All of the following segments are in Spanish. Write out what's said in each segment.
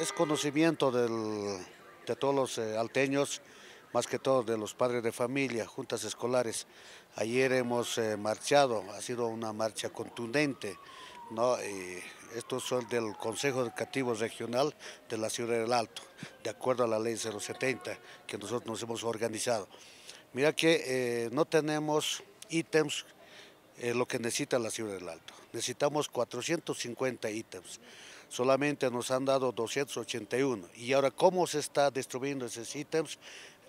Es conocimiento de todos los eh, alteños, más que todo de los padres de familia, juntas escolares. Ayer hemos eh, marchado, ha sido una marcha contundente. ¿no? estos son del Consejo Educativo Regional de la Ciudad del Alto, de acuerdo a la ley 070 que nosotros nos hemos organizado. Mira que eh, no tenemos ítems es lo que necesita la ciudad del Alto. Necesitamos 450 ítems. Solamente nos han dado 281. Y ahora, ¿cómo se está destruyendo esos ítems?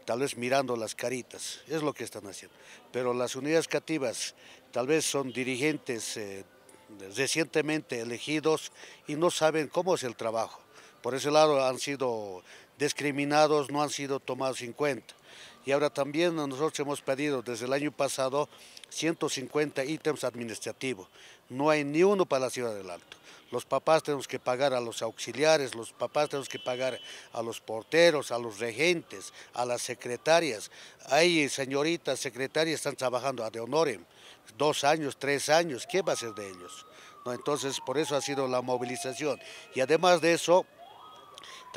Tal vez mirando las caritas, es lo que están haciendo. Pero las unidades cativas tal vez son dirigentes eh, recientemente elegidos y no saben cómo es el trabajo. Por ese lado han sido discriminados, no han sido tomados en cuenta. Y ahora también nosotros hemos pedido desde el año pasado 150 ítems administrativos. No hay ni uno para la ciudad del Alto. Los papás tenemos que pagar a los auxiliares, los papás tenemos que pagar a los porteros, a los regentes, a las secretarias. Hay señoritas, secretarias están trabajando a de honorem, dos años, tres años, ¿qué va a ser de ellos? entonces, por eso ha sido la movilización. Y además de eso,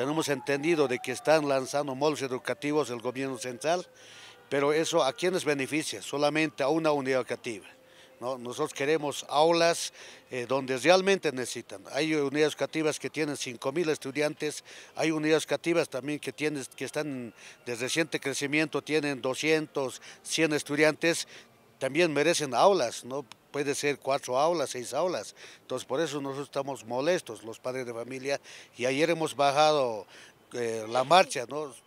tenemos entendido de que están lanzando moldes educativos del gobierno central, pero eso a quiénes beneficia, solamente a una unidad educativa. Nosotros queremos aulas eh, donde realmente necesitan. Hay unidades educativas que tienen 5.000 estudiantes, hay unidades educativas también que, tienen, que están de reciente crecimiento, tienen 200, 100 estudiantes, también merecen aulas, ¿no? Puede ser cuatro aulas, seis aulas. Entonces, por eso nosotros estamos molestos, los padres de familia. Y ayer hemos bajado eh, la marcha,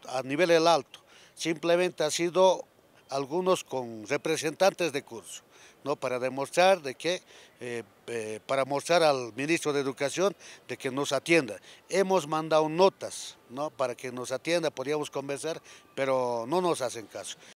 A nivel del alto. Simplemente ha sido algunos con representantes de curso, ¿no? Para demostrar de que, eh, eh, para mostrar al ministro de Educación de que nos atienda. Hemos mandado notas, ¿no? Para que nos atienda, podríamos conversar, pero no nos hacen caso.